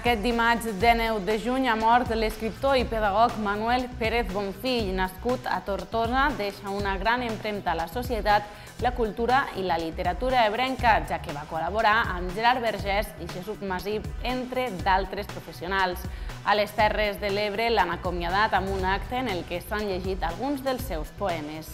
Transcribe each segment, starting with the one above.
Aquest dimarts 19 de juny ha mort l'escriptor i pedagog Manuel Pérez Bonfill, nascut a Tortosa, deixa una gran empremta a la societat, la cultura i la literatura ebrenca, ja que va col·laborar amb Gerard Vergés i Jesús Masip, entre d'altres professionals. A les Terres de l'Ebre l'han acomiadat amb un acte en el que s'han llegit alguns dels seus poemes.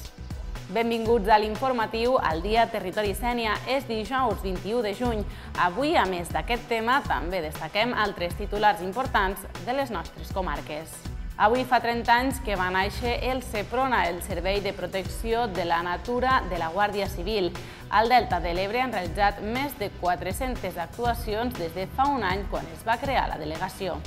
Benvinguts a l'informatiu. al dia Territori Sènia és dijous 21 de juny. Avui, a més d'aquest tema, també destaquem altres titulars importants de les nostres comarques. Avui fa 30 anys que va néixer el CEPRONA, el Servei de Protecció de la Natura de la Guàrdia Civil. Al Delta de l'Ebre han realitzat més de 400 actuacions des de fa un any quan es va crear la delegació.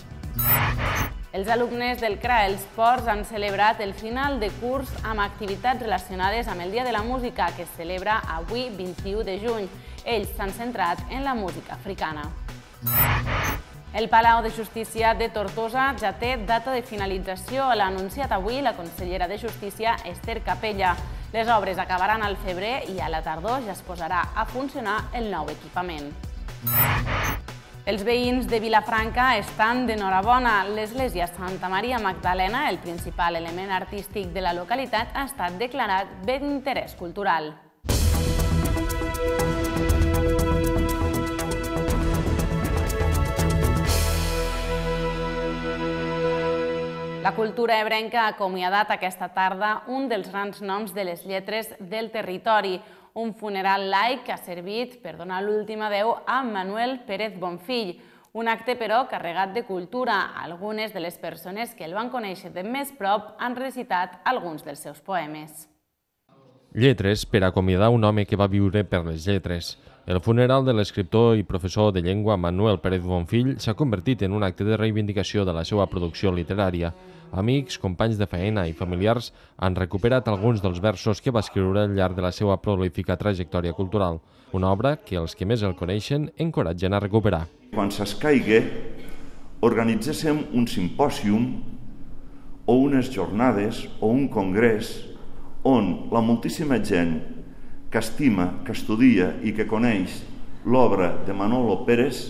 Els alumnes del CRA Els Ports han celebrat el final de curs amb activitats relacionades amb el Dia de la Música, que es celebra avui, 21 de juny. Ells s'han centrat en la música africana. El Palau de Justícia de Tortosa ja té data de finalització. L'ha anunciat avui la consellera de Justícia, Esther Capella. Les obres acabaran al febrer i a la tardor ja es posarà a funcionar el nou equipament. Els veïns de Vilafranca estan d'enhorabona. L'església Santa Maria Magdalena, el principal element artístic de la localitat, ha estat declarat bé d'interès cultural. La cultura ebrenca ha acomiadat aquesta tarda un dels grans noms de les lletres del territori, un funeral laic que ha servit per donar l'última veu a Manuel Pérez Bonfill, un acte, però, carregat de cultura. Algunes de les persones que el van conèixer de més prop han recitat alguns dels seus poemes. Lletres per acomiadar un home que va viure per les lletres. El funeral de l'escriptor i professor de llengua Manuel Pérez Bonfill s'ha convertit en un acte de reivindicació de la seva producció literària. Amics, companys de feina i familiars han recuperat alguns dels versos que va escriure al llarg de la seva prolífica trajectòria cultural, una obra que els que més el coneixen encoratgen a recuperar. Quan s'escaigui, organitzéssim un simpòsium o unes jornades o un congrés on la moltíssima gent que estima, que estudia i que coneix l'obra de Manolo Pérez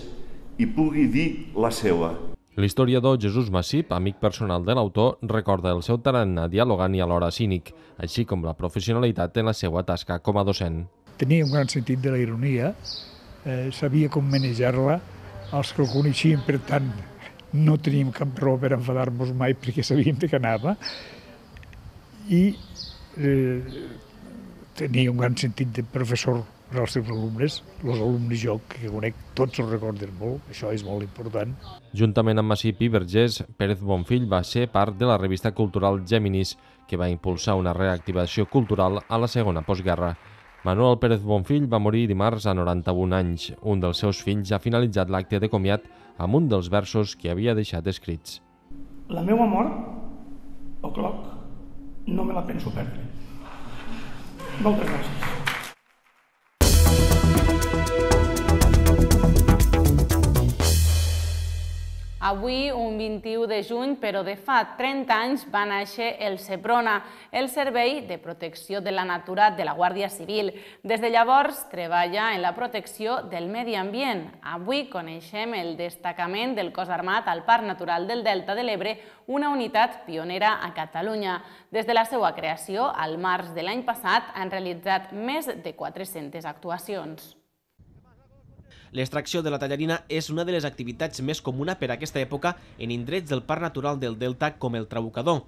hi pugui dir la seva. L'historiador Jesús Massip, amic personal de l'autor, recorda el seu tarannà dialogant i alhora cínic, així com la professionalitat en la seva tasca com a docent. Tenia un gran sentit de la ironia, eh, sabia com manejar-la, els que el coneixien, per tant, no teníem cap raó per enfadar-nos mai perquè sabíem de què anava, i eh, tenia un gran sentit de professor els seus alumnes, els alumnes jo que conec, tots els recorden molt, això és molt important. Juntament amb Massip i Vergés, Pérez Bonfill va ser part de la revista cultural Geminis, que va impulsar una reactivació cultural a la segona postguerra. Manuel Pérez Bonfill va morir dimarts a 91 anys. Un dels seus fills ha finalitzat l'acte de comiat amb un dels versos que havia deixat escrits. La meva mort, o cloc, no me la penso perdre. Moltes gràcies. Avui, un 21 de juny, però de fa 30 anys, va néixer el SEPRONA, el Servei de Protecció de la Natura de la Guàrdia Civil. Des de llavors treballa en la protecció del medi ambient. Avui coneixem el destacament del cos armat al Parc Natural del Delta de l'Ebre, una unitat pionera a Catalunya. Des de la seva creació, al març de l'any passat, han realitzat més de 400 actuacions. L'extracció de la tallarina és una de les activitats més comuna per a aquesta època en indrets del Parc Natural del Delta com el Trabucador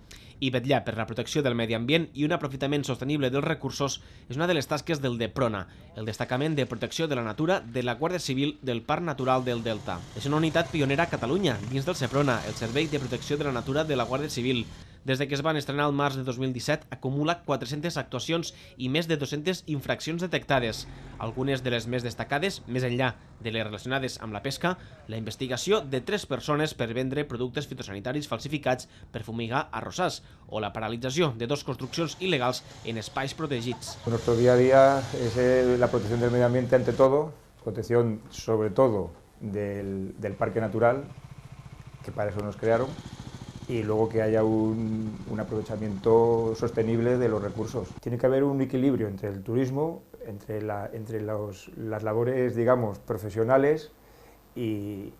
i vetllar per la protecció del medi ambient i un aprofitament sostenible dels recursos és una de les tasques del DEPRONA, el destacament de protecció de la natura de la Guàrdia Civil del Parc Natural del Delta. És una unitat pionera a Catalunya, dins del SEPRONA, el Servei de Protecció de la Natura de la Guàrdia Civil, des de que es van estrenar al març de 2017, acumula 400 actuacions i més de 200 infraccions detectades. Algunes de les més destacades, més enllà de les relacionades amb la pesca, la investigació de tres persones per vendre productes fitosanitaris falsificats per fumigar arrossars o la paralització de dos construccions il·legals en espais protegits. nostre dia a dia és la protecció del medi ambient ante tot, protecció sobretot del, del parc natural, que per això nos crearon, y luego que haya un, aprovechamiento sostenible de los recursos. Tiene que haber un equilibrio entre el turismo, entre, las labores, digamos, profesionales y,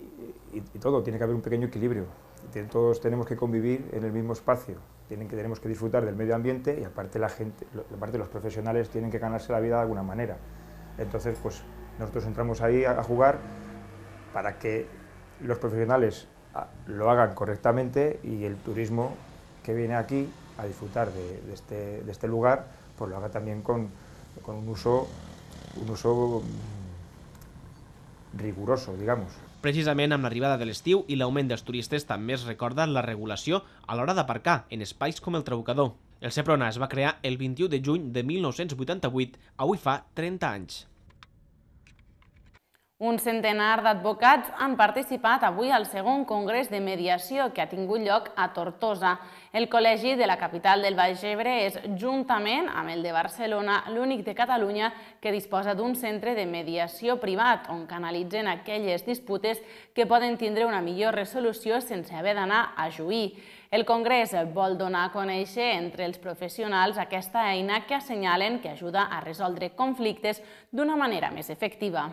todo. Tiene que haber un pequeño equilibrio. Todos tenemos que convivir en el mismo espacio. Tienen que, tenemos que disfrutar del medio ambiente y aparte la gente, aparte los profesionales tienen que ganarse la vida de alguna manera. Entonces, pues nosotros entramos ahí a jugar para que los profesionales lo hagan correctamente y el turismo que viene aquí a disfrutar de, de, este, de este, lugar, pues lo haga también con, con un uso, un uso mm, riguroso, digamos. Precisament amb l'arribada de l'estiu i l'augment dels turistes també es recorda la regulació a l'hora d'aparcar en espais com el Trabucador. El Seprona es va crear el 21 de juny de 1988, avui fa 30 anys. Un centenar d'advocats han participat avui al segon congrés de mediació que ha tingut lloc a Tortosa. El col·legi de la capital del Baix Ebre és, juntament amb el de Barcelona, l'únic de Catalunya que disposa d'un centre de mediació privat on canalitzen aquelles disputes que poden tindre una millor resolució sense haver d'anar a juir. El Congrés vol donar a conèixer entre els professionals aquesta eina que assenyalen que ajuda a resoldre conflictes d'una manera més efectiva.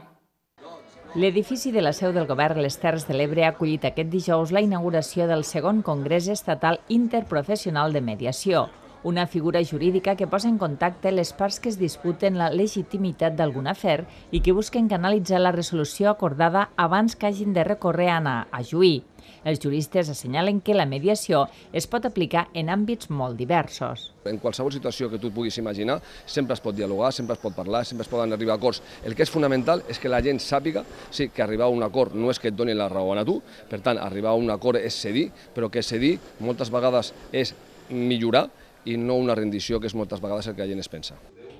L'edifici de la seu del govern Les Terres de l'Ebre ha acollit aquest dijous la inauguració del segon Congrés Estatal Interprofessional de Mediació, una figura jurídica que posa en contacte les parts que es disputen la legitimitat d'algun afer i que busquen canalitzar la resolució acordada abans que hagin de recórrer a anar a juir. Els juristes assenyalen que la mediació es pot aplicar en àmbits molt diversos. En qualsevol situació que tu puguis imaginar, sempre es pot dialogar, sempre es pot parlar, sempre es poden arribar a acords. El que és fonamental és que la gent sàpiga sí, que arribar a un acord no és que et doni la raó a tu, per tant, arribar a un acord és cedir, però que cedir moltes vegades és millorar i no una rendició, que és moltes vegades el que la gent es pensa.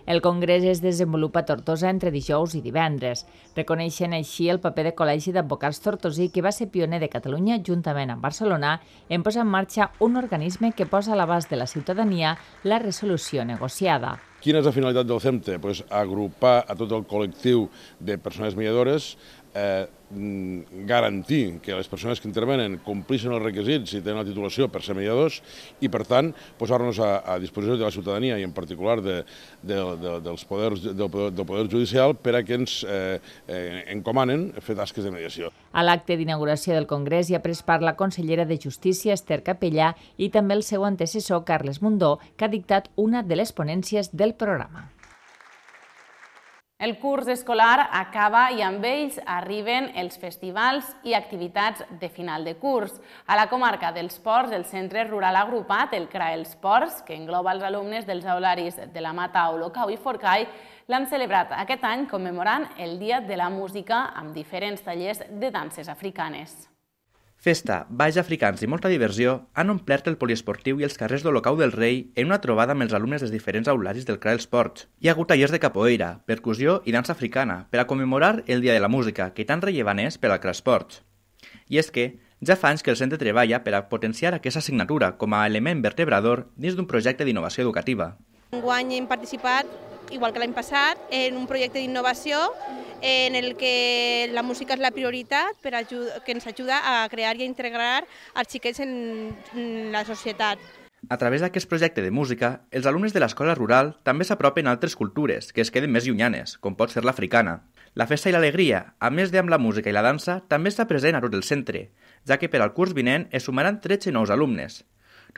El congrés es desenvolupa a Tortosa entre dijous i divendres. Reconeixen així el paper de Col·legi d'Advocats Tortosí, que va ser pioner de Catalunya juntament amb Barcelona en posar en marxa un organisme que posa a l'abast de la ciutadania la resolució negociada. Quina és la finalitat del CEMTE? Pues, agrupar a tot el col·lectiu de persones mediadores eh, mm, garantir que les persones que intervenen complissin els requisits i tenen la titulació per ser mediadors i, per tant, posar-nos a, a disposició de la ciutadania i en particular de, de, de, dels poders, del, poder, del Poder Judicial per a que ens eh, eh, encomanen fer tasques de mediació. A l'acte d'inauguració del Congrés hi ha pres part la consellera de Justícia, Esther Capellà, i també el seu antecessor, Carles Mundó, que ha dictat una de les ponències del programa. El curs escolar acaba i amb ells arriben els festivals i activitats de final de curs. A la comarca dels Ports, el centre rural agrupat, el CRA Els Ports, que engloba els alumnes dels aularis de la Mata, Olocau i Forcai, l'han celebrat aquest any commemorant el Dia de la Música amb diferents tallers de danses africanes. Festa, balls africans i molta diversió han omplert el poliesportiu i els carrers d'Holocau del Rei en una trobada amb els alumnes dels diferents aularis del CRA Esports. Hi ha hagut tallers de capoeira, percussió i dansa africana per a commemorar el Dia de la Música, que tan rellevant és per al CRA Esports. I és que ja fa anys que el centre treballa per a potenciar aquesta assignatura com a element vertebrador dins d'un projecte d'innovació educativa. Enguany hem participat igual que l'any passat, en un projecte d'innovació en el que la música és la prioritat per que ens ajuda a crear i a integrar els xiquets en, la societat. A través d'aquest projecte de música, els alumnes de l'escola rural també s'apropen a altres cultures que es queden més llunyanes, com pot ser l'africana. La festa i l'alegria, a més de amb la música i la dansa, també està present a tot el centre, ja que per al curs vinent es sumaran 13 nous alumnes.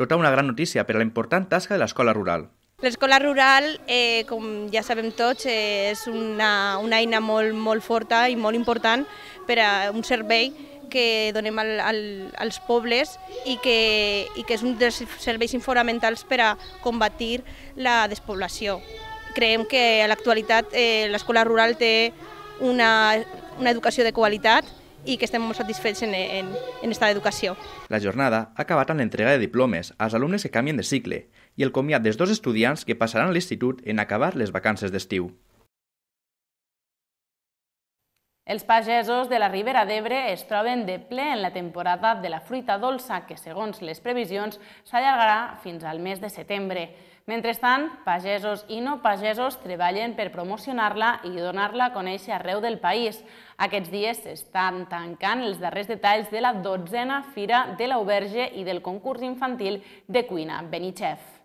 Tota una gran notícia per a la important tasca de l'escola rural. L'escola rural, eh, com ja sabem tots, eh, és una, una eina molt, molt forta i molt important per a un servei que donem al, al, als pobles i que, i que és un dels serveis fonamentals per a combatir la despoblació. Creiem que a l'actualitat eh, l'escola rural té una, una educació de qualitat i que estem molt satisfets en, en, en esta educació. La jornada ha acabat amb l'entrega de diplomes als alumnes que canvien de cicle i el comiat dels dos estudiants que passaran l'institut en acabar les vacances d'estiu. Els pagesos de la Ribera d'Ebre es troben de ple en la temporada de la fruita dolça, que segons les previsions s'allargarà fins al mes de setembre. Mentrestant, pagesos i no pagesos treballen per promocionar-la i donar-la a conèixer arreu del país. Aquests dies s'estan tancant els darrers detalls de la dotzena Fira de l'Auberge i del concurs infantil de cuina Benichef.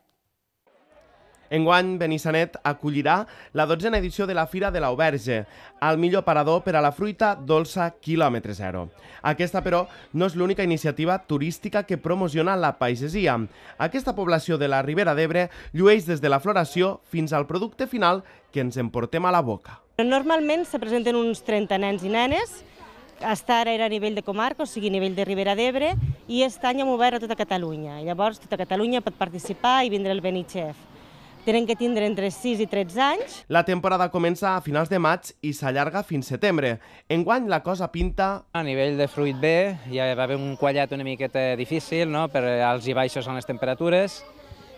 Enguany, Benissanet acollirà la dotzena edició de la Fira de la el millor parador per a la fruita dolça quilòmetre zero. Aquesta, però, no és l'única iniciativa turística que promociona la pagesia. Aquesta població de la Ribera d'Ebre llueix des de la floració fins al producte final que ens emportem a la boca. Normalment se presenten uns 30 nens i nenes, està ara era a nivell de comarca, o sigui a nivell de Ribera d'Ebre, i aquest any hem obert a tota Catalunya. Llavors, tota Catalunya pot participar i vindre el Benitxef tenen que tindre entre 6 i 13 anys. La temporada comença a finals de maig i s'allarga fins setembre. Enguany la cosa pinta... A nivell de fruit bé, ja va haver un quallat una miqueta difícil, no?, per als i baixos en les temperatures,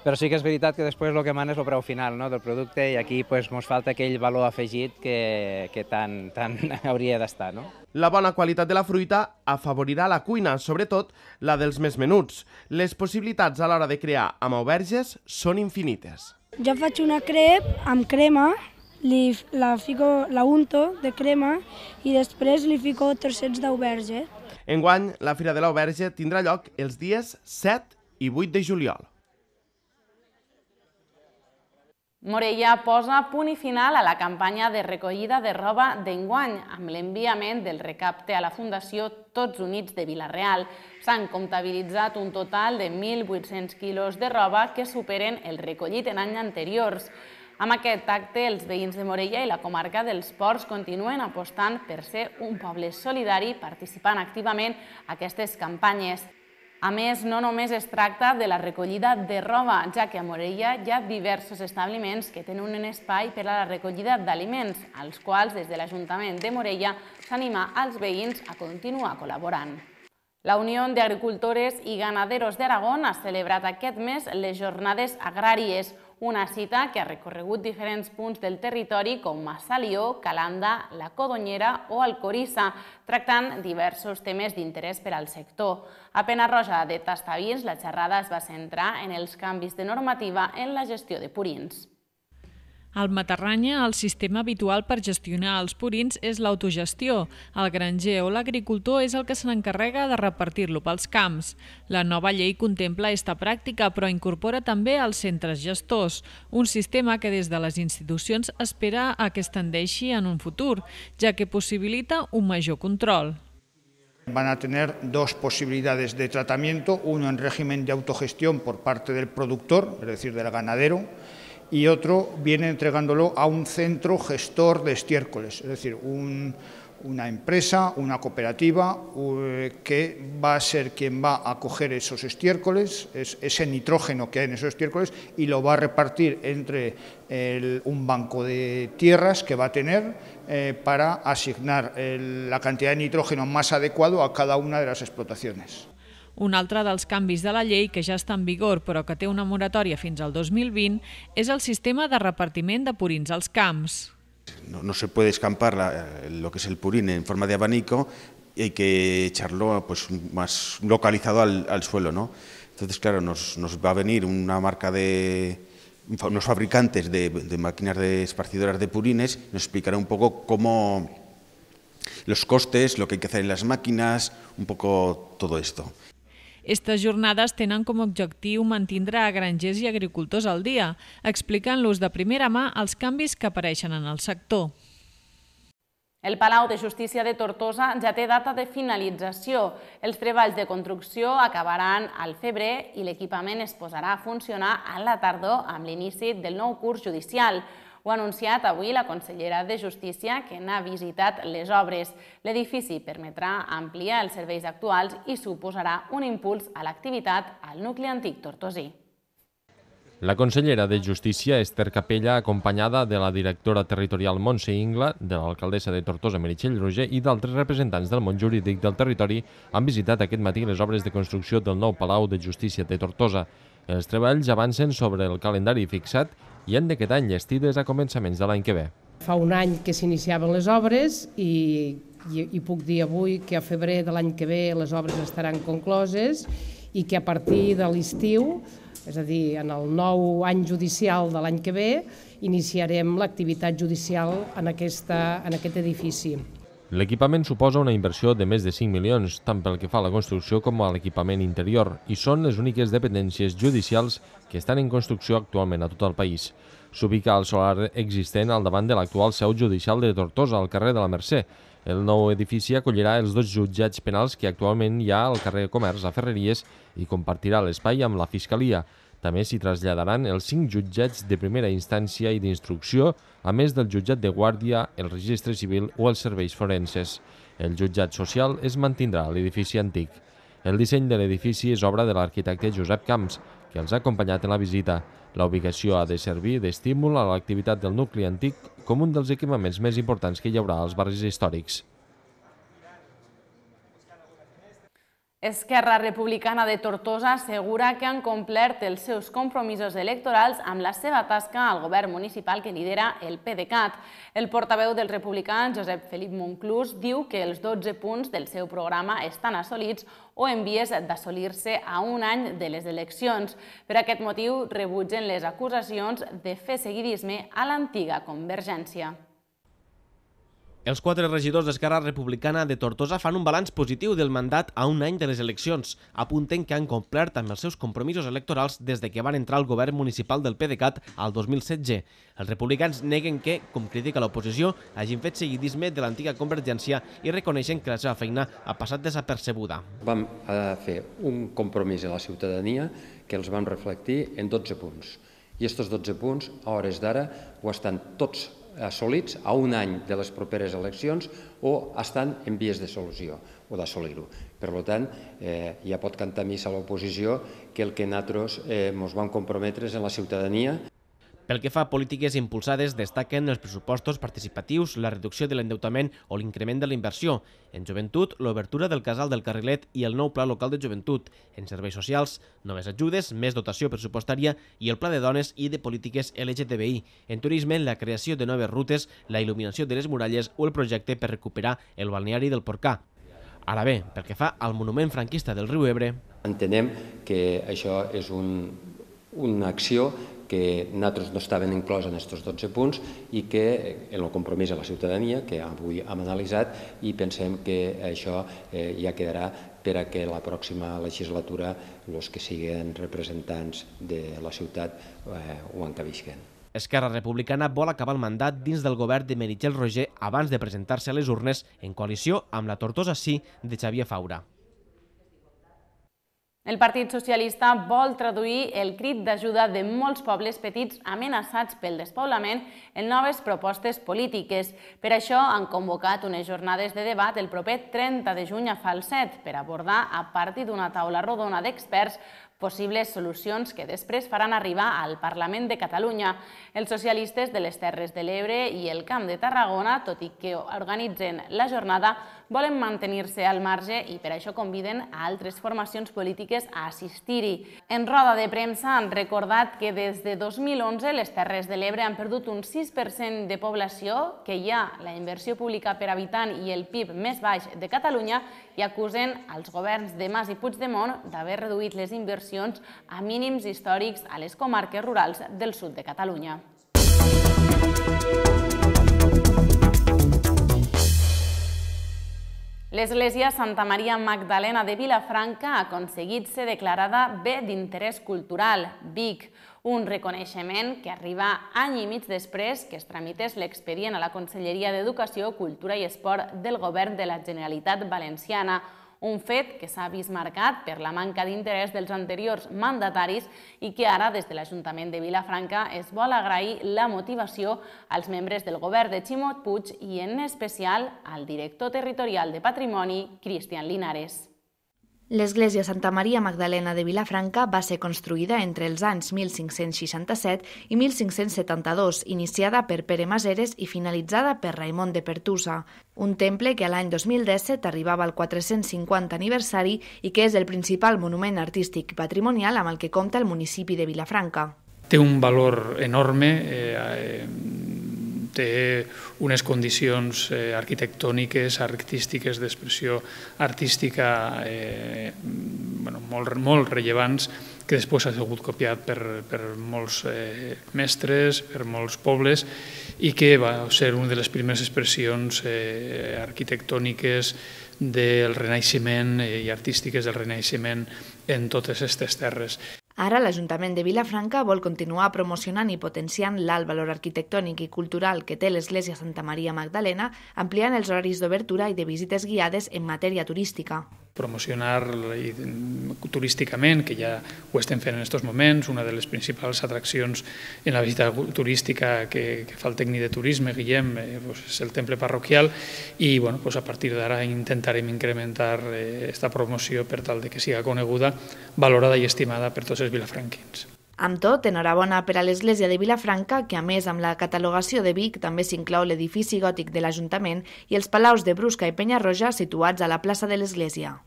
però sí que és veritat que després el que mana és el preu final no? del producte i aquí pues, falta aquell valor afegit que, que tant tan hauria d'estar. No? La bona qualitat de la fruita afavorirà la cuina, sobretot la dels més menuts. Les possibilitats a l'hora de crear amb auberges són infinites. Jo faig una crep amb crema, li, la, fico, la unto de crema i després li fico trossets d'auberge. Enguany, la Fira de l'Auberge tindrà lloc els dies 7 i 8 de juliol. Morella posa punt i final a la campanya de recollida de roba d'enguany amb l'enviament del recapte a la Fundació Tots Units de Vilareal. S'han comptabilitzat un total de 1.800 quilos de roba que superen el recollit en anys anteriors. Amb aquest acte, els veïns de Morella i la comarca dels Ports continuen apostant per ser un poble solidari participant activament a aquestes campanyes. A més, no només es tracta de la recollida de roba, ja que a Morella hi ha diversos establiments que tenen un espai per a la recollida d'aliments, als quals des de l'Ajuntament de Morella s'anima als veïns a continuar col·laborant. La Unió d'Agricultores i Ganaderos d'Aragón ha celebrat aquest mes les Jornades Agràries, una cita que ha recorregut diferents punts del territori com Massalió, Calanda, la Codonyera o Alcorissa, tractant diversos temes d'interès per al sector. A Pena Roja de Tastavins, la xerrada es va centrar en els canvis de normativa en la gestió de purins. Al Matarranya, el sistema habitual per gestionar els purins és l'autogestió. El granger o l'agricultor és el que se n'encarrega de repartir-lo pels camps. La nova llei contempla aquesta pràctica, però incorpora també els centres gestors, un sistema que des de les institucions espera a que es tendeixi en un futur, ja que possibilita un major control. van a tener dos posibilidades de tratamiento, uno en régimen de autogestión por parte del productor, es decir, del ganadero, y otro viene entregándolo a un centro gestor de estiércoles, es decir, una empresa, una cooperativa que va a ser quien va a coger esos estiércoles, ese nitrógeno que hay en esos estiércoles, y lo va a repartir entre un banco de tierras que va a tener eh, para asignar la cantidad de nitrógeno más adecuado a cada una de las explotaciones. Un altre dels canvis de la llei que ja està en vigor però que té una moratòria fins al 2020 és el sistema de repartiment de purins als camps. No, no se puede escampar la, eh, lo que es el purín en forma de abanico y hay que echarlo pues, más localizado al, al suelo. ¿no? Entonces, claro, nos, nos va a venir una marca de, unos fabricantes de, de, máquinas de esparcidoras de purines nos explicará un poco cómo los costes, lo que hay que hacer en las máquinas, un poco todo esto. Estes jornades tenen com a objectiu mantindre a grangers i agricultors al dia, explicant-los de primera mà els canvis que apareixen en el sector. El Palau de Justícia de Tortosa ja té data de finalització. Els treballs de construcció acabaran al febrer i l'equipament es posarà a funcionar a la tardor amb l'inici del nou curs judicial. Ho ha anunciat avui la consellera de Justícia, que n'ha visitat les obres. L'edifici permetrà ampliar els serveis actuals i suposarà un impuls a l'activitat al nucli antic tortosí. La consellera de Justícia, Esther Capella, acompanyada de la directora territorial Montse Ingla, de l'alcaldessa de Tortosa Meritxell Roger i d'altres representants del món jurídic del territori, han visitat aquest matí les obres de construcció del nou Palau de Justícia de Tortosa. Els treballs avancen sobre el calendari fixat i han de quedar enllestides a començaments de l'any que ve. Fa un any que s'iniciaven les obres i, i, i puc dir avui que a febrer de l'any que ve les obres estaran concloses i que a partir de l'estiu, és a dir, en el nou any judicial de l'any que ve, iniciarem l'activitat judicial en, aquesta, en aquest edifici. L'equipament suposa una inversió de més de 5 milions, tant pel que fa a la construcció com a l'equipament interior, i són les úniques dependències judicials que estan en construcció actualment a tot el país. S'ubica el solar existent al davant de l'actual seu judicial de Tortosa, al carrer de la Mercè. El nou edifici acollirà els dos jutjats penals que actualment hi ha al carrer Comerç a Ferreries i compartirà l'espai amb la Fiscalia. També s'hi traslladaran els cinc jutjats de primera instància i d'instrucció, a més del jutjat de guàrdia, el registre civil o els serveis forenses. El jutjat social es mantindrà a l'edifici antic. El disseny de l'edifici és obra de l'arquitecte Josep Camps, que els ha acompanyat en la visita. La ubicació ha de servir d'estímul a l'activitat del nucli antic com un dels equipaments més importants que hi haurà als barris històrics. Esquerra Republicana de Tortosa assegura que han complert els seus compromisos electorals amb la seva tasca al govern municipal que lidera el PDeCAT. El portaveu dels republicans, Josep Felip Monclús, diu que els 12 punts del seu programa estan assolits o en vies d'assolir-se a un any de les eleccions. Per aquest motiu rebutgen les acusacions de fer seguidisme a l'antiga Convergència. Els quatre regidors d'Esquerra Republicana de Tortosa fan un balanç positiu del mandat a un any de les eleccions. Apunten que han complert amb els seus compromisos electorals des de que van entrar al govern municipal del PDeCAT al 2016. Els republicans neguen que, com critica l'oposició, hagin fet seguidisme de l'antiga convergència i reconeixen que la seva feina ha passat desapercebuda. Vam eh, fer un compromís a la ciutadania que els vam reflectir en 12 punts. I aquests 12 punts, a hores d'ara, ho estan tots assolits a un any de les properes eleccions o estan en vies de solució o d'assolir-ho. Per tant, eh, ja pot cantar missa l'oposició que el que nosaltres ens eh, vam comprometre és en la ciutadania. Pel que fa a polítiques impulsades, destaquen els pressupostos participatius, la reducció de l'endeutament o l'increment de la inversió, en joventut, l'obertura del casal del Carrilet i el nou pla local de joventut, en serveis socials, noves ajudes, més dotació pressupostària i el pla de dones i de polítiques LGTBI, en turisme, la creació de noves rutes, la il·luminació de les muralles o el projecte per recuperar el balneari del Porcà. Ara bé, pel que fa al monument franquista del riu Ebre... Entenem que això és un, una acció que nosaltres no estaven inclòs en aquests 12 punts i que eh, en el compromís a la ciutadania, que avui hem analitzat, i pensem que això eh, ja quedarà per a que la pròxima legislatura els que siguin representants de la ciutat eh, ho encabixquen. Esquerra Republicana vol acabar el mandat dins del govern de Meritxell Roger abans de presentar-se a les urnes en coalició amb la Tortosa Sí de Xavier Faura. El Partit Socialista vol traduir el crit d'ajuda de molts pobles petits amenaçats pel despoblament en noves propostes polítiques. Per això han convocat unes jornades de debat el proper 30 de juny a Falset per abordar, a partir d'una taula rodona d'experts, possibles solucions que després faran arribar al Parlament de Catalunya. Els socialistes de les Terres de l'Ebre i el Camp de Tarragona, tot i que organitzen la jornada, volen mantenir-se al marge i per això conviden a altres formacions polítiques a assistir-hi. En roda de premsa han recordat que des de 2011 les Terres de l'Ebre han perdut un 6% de població, que hi ha la inversió pública per habitant i el PIB més baix de Catalunya i acusen als governs de Mas i Puigdemont d'haver reduït les inversions a mínims històrics a les comarques rurals del sud de Catalunya. Música L'església Santa Maria Magdalena de Vilafranca ha aconseguit ser declarada Bé d'Interès Cultural, BIC, un reconeixement que arriba any i mig després que es tramités l'expedient a la Conselleria d'Educació, Cultura i Esport del Govern de la Generalitat Valenciana, un fet que s'ha vist marcat per la manca d'interès dels anteriors mandataris i que ara, des de l'Ajuntament de Vilafranca, es vol agrair la motivació als membres del govern de Ximot Puig i, en especial, al director territorial de Patrimoni, Cristian Linares. L'església Santa Maria Magdalena de Vilafranca va ser construïda entre els anys 1567 i 1572, iniciada per Pere Maseres i finalitzada per Raimon de Pertusa, un temple que a l'any 2017 arribava al 450 aniversari i que és el principal monument artístic patrimonial amb el que compta el municipi de Vilafranca. Té un valor enorme, eh, eh té unes condicions eh, arquitectòniques, artístiques, d'expressió artística eh, bueno, molt, molt rellevants que després ha sigut copiat per, per molts eh, mestres, per molts pobles, i que va ser una de les primeres expressions eh, arquitectòniques del Renaixement eh, i artístiques del Renaixement en totes aquestes terres. Ara l'Ajuntament de Vilafranca vol continuar promocionant i potenciant l'alt valor arquitectònic i cultural que té l'Església Santa Maria Magdalena, ampliant els horaris d'obertura i de visites guiades en matèria turística promocionar mm, turísticament, que ja ho estem fent en aquests moments, una de les principals atraccions en la visita turística que, que fa el tècnic de turisme, Guillem, eh, és el temple parroquial, i bueno, a partir d'ara intentarem incrementar aquesta eh, promoció per tal de que siga coneguda, valorada i estimada per tots els vilafranquins. Amb tot, enhorabona per a l'Església de Vilafranca, que a més amb la catalogació de Vic també s'inclou l'edifici gòtic de l'Ajuntament i els palaus de Brusca i Roja situats a la plaça de l'Església.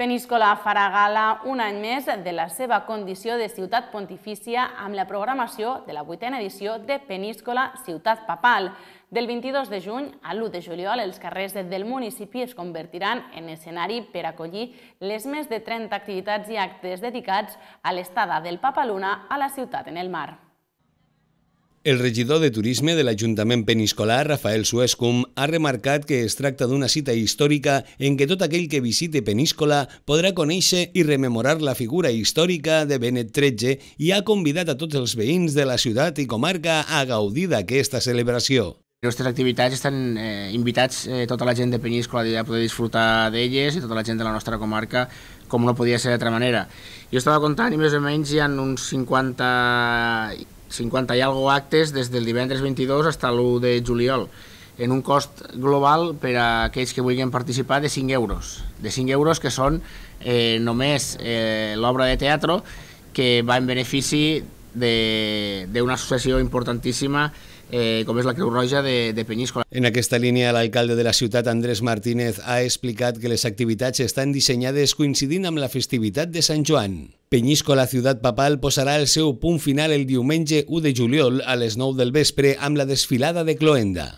Peníscola farà gala un any més de la seva condició de ciutat pontifícia amb la programació de la vuitena edició de Peníscola Ciutat Papal. Del 22 de juny a l'1 de juliol, els carrers del municipi es convertiran en escenari per acollir les més de 30 activitats i actes dedicats a l'estada del Papa Luna a la ciutat en el mar. El regidor de Turisme de l'Ajuntament Peniscolar, Rafael Suescum, ha remarcat que es tracta d'una cita històrica en què tot aquell que visite Peníscola podrà conèixer i rememorar la figura històrica de Benet XIII i ha convidat a tots els veïns de la ciutat i comarca a gaudir d'aquesta celebració. Les nostres activitats estan eh, invitats eh, tota la gent de Peníscola a poder disfrutar d'elles i tota la gent de la nostra comarca com no podia ser d'altra manera. Jo estava comptant i més o menys hi ha uns 50 50 i algo actes des del divendres 22 fins l'1 de juliol en un cost global per a aquells que vulguin participar de 5 euros. De 5 euros que són eh, només eh, l'obra de teatre que va en benefici d'una associació importantíssima eh, com és la Creu Roja de, de Penyíscola. En aquesta línia, l'alcalde de la ciutat, Andrés Martínez, ha explicat que les activitats estan dissenyades coincidint amb la festivitat de Sant Joan. Penyíscola Ciutat Papal posarà el seu punt final el diumenge 1 de juliol a les 9 del vespre amb la desfilada de Cloenda.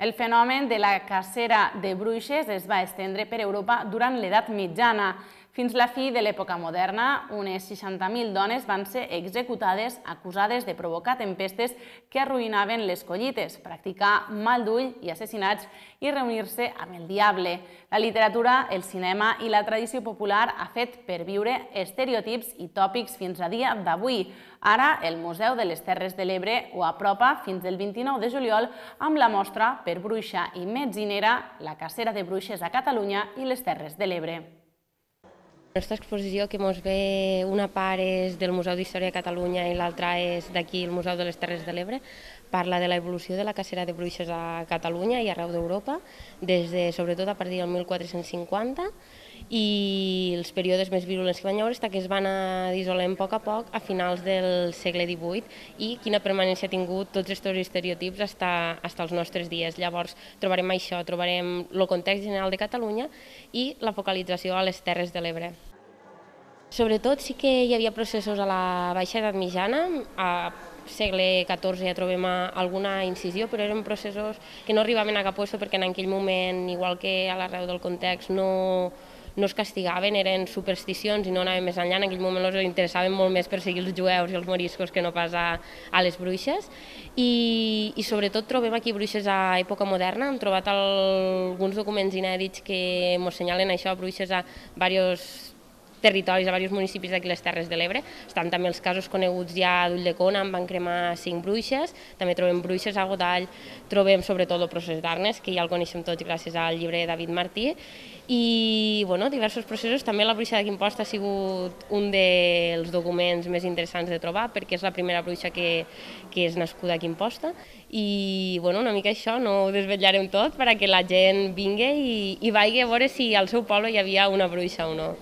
El fenomen de la cacera de bruixes es va estendre per Europa durant l'edat mitjana. Fins la fi de l'època moderna, unes 60.000 dones van ser executades acusades de provocar tempestes que arruïnaven les collites, practicar mal d'ull i assassinats i reunir-se amb el diable. La literatura, el cinema i la tradició popular ha fet per viure estereotips i tòpics fins a dia d'avui. Ara, el Museu de les Terres de l'Ebre ho apropa fins el 29 de juliol amb la mostra per bruixa i metzinera, la cacera de bruixes a Catalunya i les Terres de l'Ebre. La nostra exposició que ens ve, una part és del Museu d'Història de Catalunya i l'altra és d'aquí, el Museu de les Terres de l'Ebre, parla de l'evolució de la cacera de bruixes a Catalunya i arreu d'Europa, des de, sobretot a partir del 1450, i els períodes més virulents que van haver està que es van a dissolent a poc a poc a finals del segle XVIII i quina permanència ha tingut tots aquests estereotips hasta, hasta els nostres dies. Llavors trobarem això, trobarem el context general de Catalunya i la focalització a les Terres de l'Ebre. Sobretot sí que hi havia processos a la baixa edat mitjana, a segle XIV ja trobem alguna incisió, però eren processos que no arribaven a cap lloc perquè en aquell moment, igual que a l'arreu del context, no, no es castigaven, eren supersticions i no anaven més enllà. En aquell moment els interessaven molt més perseguir els jueus i els moriscos que no pas a, a les bruixes. I, I sobretot trobem aquí bruixes a època moderna, hem trobat el, alguns documents inèdits que ens senyalen això, bruixes a diversos territoris, a diversos municipis d'aquí les Terres de l'Ebre. Estan també els casos coneguts ja a d'Ulldecona, en van cremar cinc bruixes, també trobem bruixes a Godall, trobem sobretot el procés d'Arnes, que ja el coneixem tots gràcies al llibre de David Martí, i bueno, diversos processos. També la bruixa de Quimposta ha sigut un dels documents més interessants de trobar perquè és la primera bruixa que, que és nascuda a Quimposta i bueno, una mica això, no ho desvetllarem tot perquè la gent vingui i, i vagi a veure si al seu poble hi havia una bruixa o no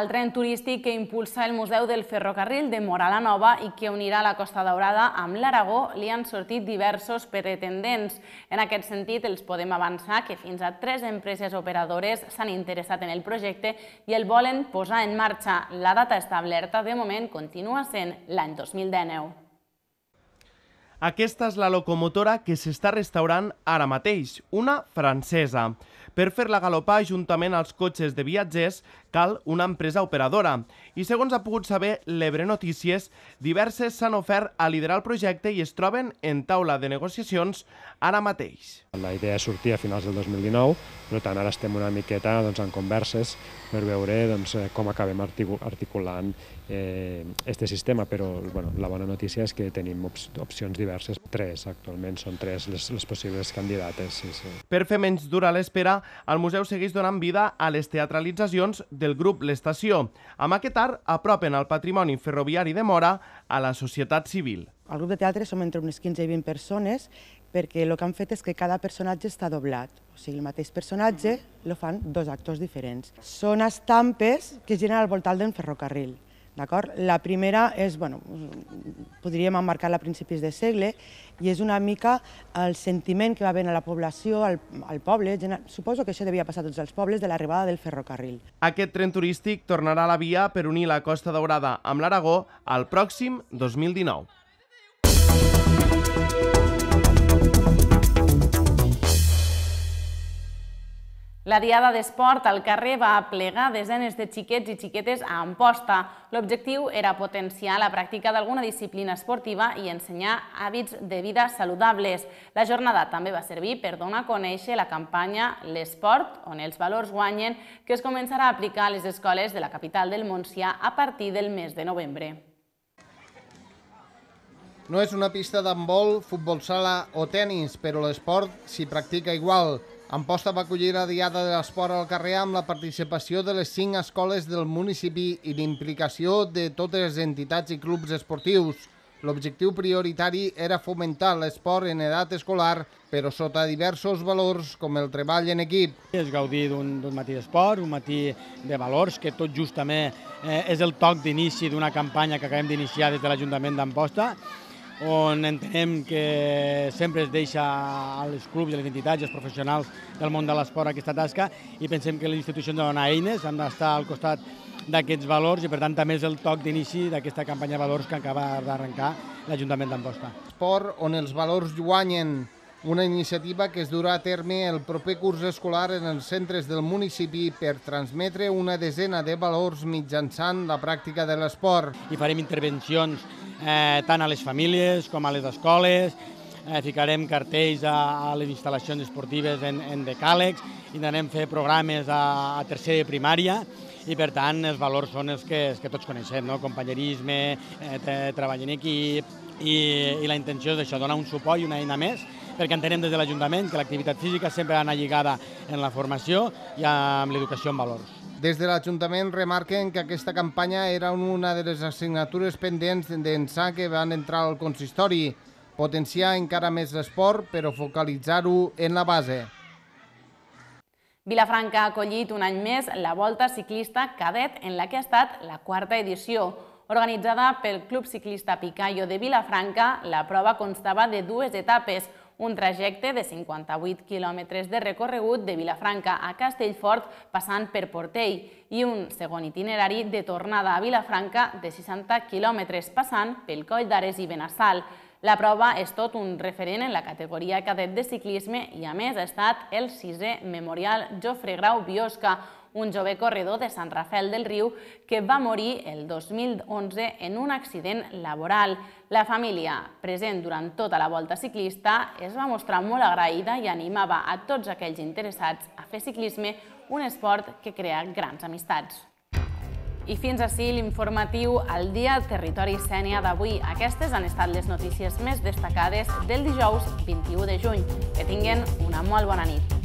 el tren turístic que impulsa el Museu del Ferrocarril de Morala Nova i que unirà la Costa Daurada amb l'Aragó li han sortit diversos pretendents. En aquest sentit, els podem avançar que fins a tres empreses operadores s'han interessat en el projecte i el volen posar en marxa. La data establerta, de moment, continua sent l'any 2019. Aquesta és la locomotora que s'està restaurant ara mateix, una francesa. Per fer-la galopar juntament als cotxes de viatgers cal una empresa operadora. I segons ha pogut saber l'Ebre Notícies, diverses s'han ofert a liderar el projecte i es troben en taula de negociacions ara mateix. La idea és sortir a finals del 2019, però tant ara estem una miqueta doncs, en converses per veure doncs, eh, com acabem articulant eh, este sistema, però bueno, la bona notícia és que tenim op opcions diverses. Tres, actualment són tres les, les possibles candidates. Sí, sí. Per fer menys dura l'espera, el museu segueix donant vida a les teatralitzacions del grup L'Estació. Amb aquest art apropen el patrimoni ferroviari de Mora a la societat civil. Al grup de teatre som entre unes 15 i 20 persones perquè el que han fet és que cada personatge està doblat. O sigui, el mateix personatge lo fan dos actors diferents. Són estampes que es al voltant d'un ferrocarril. D'acord? La primera és, bueno, podríem emmarcar-la a principis de segle, i és una mica el sentiment que va haver a la població, al, al poble, suposo que això devia passar a tots els pobles, de l'arribada del ferrocarril. Aquest tren turístic tornarà a la via per unir la Costa Daurada amb l'Aragó el pròxim 2019. La Diada d'Esport al carrer va aplegar desenes de xiquets i xiquetes a Amposta. L'objectiu era potenciar la pràctica d'alguna disciplina esportiva i ensenyar hàbits de vida saludables. La jornada també va servir per donar a conèixer la campanya L'Esport, on els valors guanyen, que es començarà a aplicar a les escoles de la capital del Montsià a partir del mes de novembre. No és una pista d'handbol, futbol sala o tennis, però l'esport s'hi practica igual. Amposta va acollir la Diada de l'Esport al carrer amb la participació de les cinc escoles del municipi i l'implicació de totes les entitats i clubs esportius. L'objectiu prioritari era fomentar l'esport en edat escolar, però sota diversos valors, com el treball en equip. És gaudir d'un matí d'esport, un matí de valors, que tot justament eh, és el toc d'inici d'una campanya que acabem d'iniciar des de l'Ajuntament d'Amposta, on entenem que sempre es deixa als clubs i a les entitats i als professionals del món de l'esport aquesta tasca i pensem que les institucions donen de eines, han d'estar al costat d'aquests valors i per tant també és el toc d'inici d'aquesta campanya de valors que acaba d'arrencar l'Ajuntament d'Amposta. Esport on els valors guanyen una iniciativa que es durà a terme el proper curs escolar en els centres del municipi per transmetre una desena de valors mitjançant la pràctica de l'esport. I farem intervencions eh, tant a les famílies com a les escoles, eh, ficarem cartells a, a les instal·lacions esportives en, en decàlegs, intentarem fer programes a, a tercera de primària i per tant els valors són els que, els que tots coneixem, no? companyerisme, eh, treball en equip i, i la intenció és això, donar un suport i una eina més perquè entenem des de l'Ajuntament que l'activitat física sempre ha d'anar lligada en la formació i amb l'educació en valors. Des de l'Ajuntament remarquen que aquesta campanya era una de les assignatures pendents d'ençà que van entrar al consistori, potenciar encara més l'esport, però focalitzar-ho en la base. Vilafranca ha acollit un any més la Volta Ciclista Cadet, en la que ha estat la quarta edició. Organitzada pel Club Ciclista Picayo de Vilafranca, la prova constava de dues etapes, un trajecte de 58 quilòmetres de recorregut de Vilafranca a Castellfort passant per Portell i un segon itinerari de tornada a Vilafranca de 60 quilòmetres passant pel Coll d'Ares i Benassal. La prova és tot un referent en la categoria cadet de ciclisme i, a més, ha estat el sisè Memorial Jofre Grau Biosca, un jove corredor de Sant Rafel del Riu que va morir el 2011 en un accident laboral. La família, present durant tota la volta ciclista, es va mostrar molt agraïda i animava a tots aquells interessats a fer ciclisme, un esport que crea grans amistats. I fins així l'informatiu al dia Territori Sènia d'avui. Aquestes han estat les notícies més destacades del dijous 21 de juny. Que tinguen una molt bona nit.